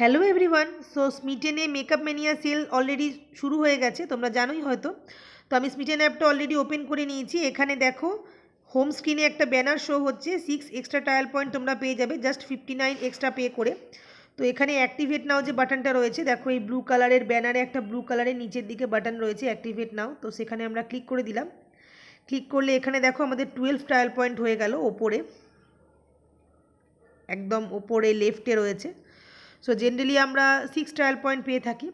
hello everyone so স্মিটেনে makeup mania sale already শুরু হয়ে গেছে তোমরা জানোই হয়তো তো আমি স্মিটেন অ্যাপটা অলরেডি ওপেন করে নিয়েছি এখানে দেখো হোম স্ক্রিনে একটা ব্যানার শো হচ্ছে সিক্স এক্সট্রা টায়াল পয়েন্ট তোমরা পেয়ে যাবে just fifty nine extra pay করে তো এখানে অ্যাক্টিভেট নাও যে বাটনটা রয়েছে দেখো এই ব্লু কালারের ব্যানারে একটা ব্লু কালারের নিচের দিকে বাটন রয়েছে অ্যাক্টিভেট নাও তো সেখানে আমরা ক্লিক করে দিলাম ক্লিক করলে এখানে দেখো আমাদের টুয়েলভ ট্রায়াল পয়েন্ট হয়ে গেল ওপরে একদম ওপরে লেফটে রয়েছে সো জেনারেলি আমরা সিক্স ট্রায়াল পয়েন্ট পেয়ে থাকি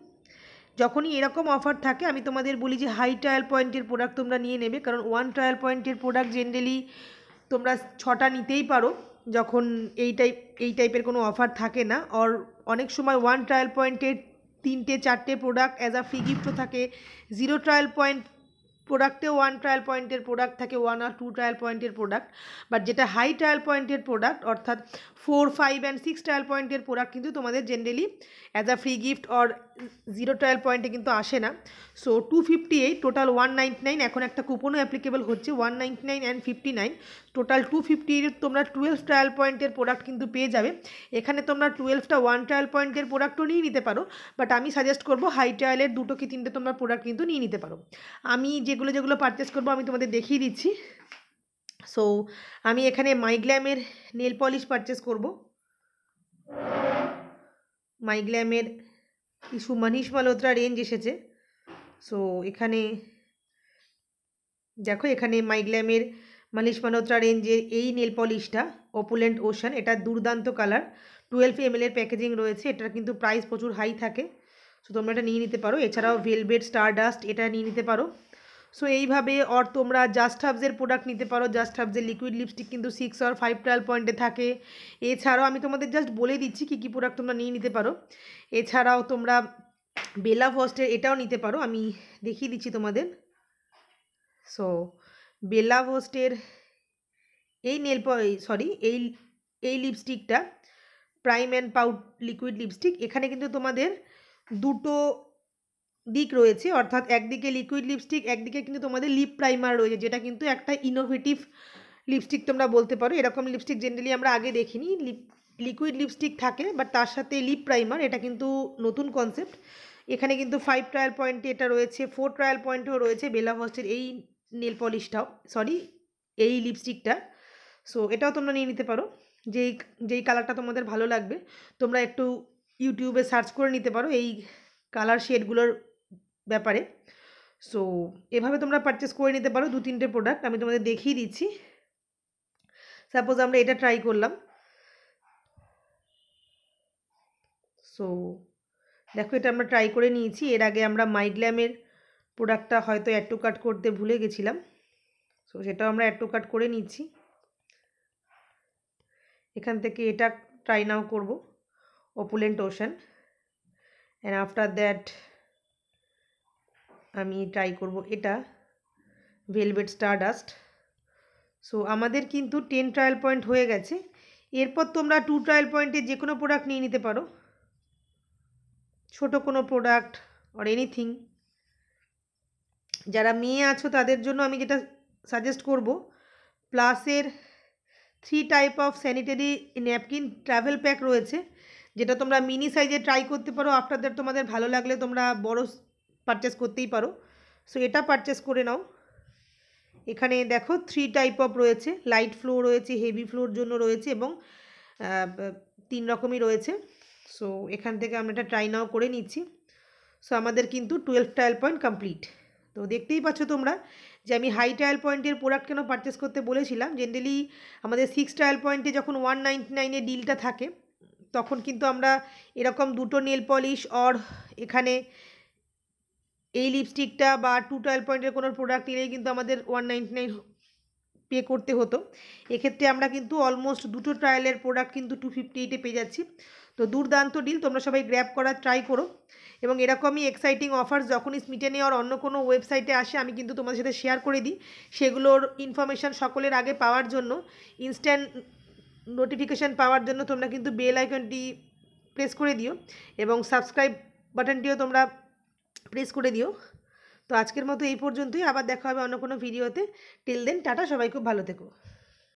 যখনই এরকম অফার থাকে আমি তোমাদের বলি যে হাই ট্রায়াল পয়েন্টের প্রোডাক্ট তোমরা নিয়ে নেবে কারণ ওয়ান ট্রায়াল পয়েন্টের প্রোডাক্ট জেনারেলি তোমরা ছটা নিতেই পারো যখন এই টাইপ এই টাইপের কোনো অফার থাকে না অর অনেক সময় ওয়ান ট্রায়াল পয়েন্টের তিনটে চারটে প্রোডাক্ট অ্যাজ আ ফ্রি গিফটও থাকে জিরো ট্রায়াল পয়েন্ট প্রোডাক্টে ওয়ান ট্রায়াল পয়েন্টের প্রোডাক্ট থাকে ওয়ান আর টু ট্রায়াল পয়েন্টের প্রোডাক্ট বাট যেটা হাই ট্রায়াল পয়েন্টের প্রোডাক্ট অর্থাৎ four five and six trial পয়েন্টের প্রোডাক্ট কিন্তু তোমাদের generally as a free gift or zero trial পয়েন্টে কিন্তু আসে না so two fifty eight total one ninety nine এখন একটা কুপনও অ্যাপ্লিকেবল হচ্ছে one ninety nine and fifty nine total two fifty তোমরা টুয়েলভ ট্রায়াল পয়েন্টের প্রোডাক্ট কিন্তু পেয়ে যাবে এখানে তোমরা টুয়েলভটা ওয়ান ট্রায়াল পয়েন্টের প্রোডাক্টও নিয়ে নিতে পারো বাট আমি সাজেস্ট করবো হাই ট্রায়ালের দুটো কি তিনটে তোমরা প্রোডাক্ট কিন্তু নিয়ে নিতে পারো আমি যেগুলো যেগুলো পারচেস করবো আমি তোমাদের দেখিয়ে দিচ্ছি সো আমি এখানে মাইগ্ল্যামের নেল পলিশ পারচেস করব মাইগ্ল্যামের কিছু মানিশ মালোত্রা রেঞ্জ এসেছে সো এখানে দেখো এখানে মাইগ্ল্যামের মালিশ মালোত্রা রেঞ্জের এই নেল পলিশটা অপুলেন্ট ওশান এটা দুর্দান্ত কালার টুয়েলভ এম এর প্যাকেজিং রয়েছে এটার কিন্তু প্রাইস প্রচুর হাই থাকে সো তোমরা এটা নিয়ে নিতে পারো এছাড়াও ভেলভেট স্টার ডাস্ট এটা নিয়ে নিতে পারো সো এইভাবে অর তোমরা জাস্ট হাবসের প্রোডাক্ট নিতে পারো জাস্ট হাবসের লিকুইড লিপস্টিক কিন্তু সিক্স অর ফাইভ টুয়েলভ পয়েন্টে থাকে এছাড়াও আমি তোমাদের জাস্ট বলে দিচ্ছি কী কী প্রোডাক্ট তোমরা নিয়ে নিতে পারো এছাড়াও তোমরা বেলা ভস্টের এটাও নিতে পারো আমি দেখিয়ে দিচ্ছি তোমাদের সো বেলা ভস্টের এই নেল সরি এই এই লিপস্টিকটা prime and pout liquid lipstick এখানে কিন্তু তোমাদের দুটো দিক রয়েছে অর্থাৎ একদিকে লিকুইড লিপস্টিক একদিকে কিন্তু তোমাদের লিপ প্রাইমার রয়েছে যেটা কিন্তু একটা ইনোভেটিভ লিপস্টিক তোমরা বলতে পারো এরকম লিপস্টিক জেনারেলি আমরা আগে দেখিনি লিপ লিকুইড লিপস্টিক থাকে বাট তার সাথে লিপ প্রাইমার এটা কিন্তু নতুন কনসেপ্ট এখানে কিন্তু ফাইভ ট্রায়াল পয়েন্টে এটা রয়েছে ফোর ট্রায়াল পয়েন্টেও রয়েছে বেলা ফস্টের এই নেল পলিশটাও সরি এই লিপস্টিকটা সো এটাও তোমরা নিয়ে নিতে পারো যেই যেই কালারটা তোমাদের ভালো লাগবে তোমরা একটু ইউটিউবে সার্চ করে নিতে পারো এই কালার শেডগুলোর ব্যাপারে সো এভাবে তোমরা পারচেস করে নিতে পারো দু তিনটে প্রোডাক্ট আমি তোমাদের দেখিয়ে দিচ্ছি সাপোজ আমরা এটা ট্রাই করলাম সো দেখো এটা আমরা ট্রাই করে নিয়েছি এর আগে আমরা মাইগ্ল্যামের প্রোডাক্টটা হয়তো অ্যাড টু কাট করতে ভুলে গেছিলাম সো সেটাও আমরা অ্যাড টু কাট করে নিচ্ছি এখান থেকে এটা ট্রাই নাও করব opulent ocean and after that আমি ট্রাই করব এটা ভেলভেট স্টারডাস্ট সো আমাদের কিন্তু টেন ট্রায়াল পয়েন্ট হয়ে গেছে এরপর তোমরা টু ট্রায়াল পয়েন্টে যে কোনো প্রোডাক্ট নিয়ে নিতে পারো ছোট কোনো প্রোডাক্ট অর এনিথিং যারা মেয়ে আছো তাদের জন্য আমি যেটা সাজেস্ট করব প্লাসের three type of sanitary napkin travel pack রয়েছে যেটা তোমরা মিনি সাইজে ট্রাই করতে পারো আফটার দ্যাট তোমাদের ভালো লাগলে তোমরা বড় পারচেস করতেই পারো সো এটা পারচেস করে নাও এখানে দেখো থ্রি টাইপ অফ রয়েছে লাইট ফ্লো রয়েছে হেভি ফ্লোর জন্য রয়েছে এবং তিন রকমই রয়েছে সো এখান থেকে আমরা এটা ট্রাই নাও করে নিচ্ছি সো আমাদের কিন্তু টুয়েলভ টায়াল পয়েন্ট কমপ্লিট তো দেখতেই পাচ্ছ তোমরা যে আমি হাই টায়াল পয়েন্টের প্রোডাক্ট কেন পারচেস করতে বলেছিলাম জেনারেলি আমাদের সিক্স টায়াল পয়েন্টে যখন ওয়ান নাইনটি নাইনের ডিলটা থাকে তখন কিন্তু আমরা এরকম দুটো নেল পলিশ অর এখানে এই লিপস্টিকটা বা টু টুয়েলভ পয়েন্টের কোনো প্রোডাক্ট নিলেই কিন্তু আমাদের ওয়ান নাইনটি নাইন পে করতে হতো এক্ষেত্রে আমরা কিন্তু অলমোস্ট দুটো ট্রায়ালের প্রোডাক্ট কিন্তু টু ফিফটি এইটে পেয়ে যাচ্ছি তো দুর্দান্ত ডিল তোমরা সবাই গ্র্যাব করার ট্রাই করো এবং এরকমই এক্সাইটিং অফার যখনই স্মিটেনে আর অন্য কোনো ওয়েবসাইটে আসে আমি কিন্তু তোমাদের সাথে শেয়ার করে দিই সেগুলোর ইনফরমেশান সকলের আগে পাওয়ার জন্য ইনস্ট্যান্ট নোটিফিকেশান পাওয়ার জন্য তোমরা কিন্তু বেল আইকনটি প্রেস করে দিও এবং সাবস্ক্রাইব বাটনটিও তোমরা প্রেস করে দিও তো আজকের মতো এই পর্যন্তই আবার দেখা হবে অন্য কোনো ভিডিওতে টিল দেন টাটা সবাই খুব ভালো থেকো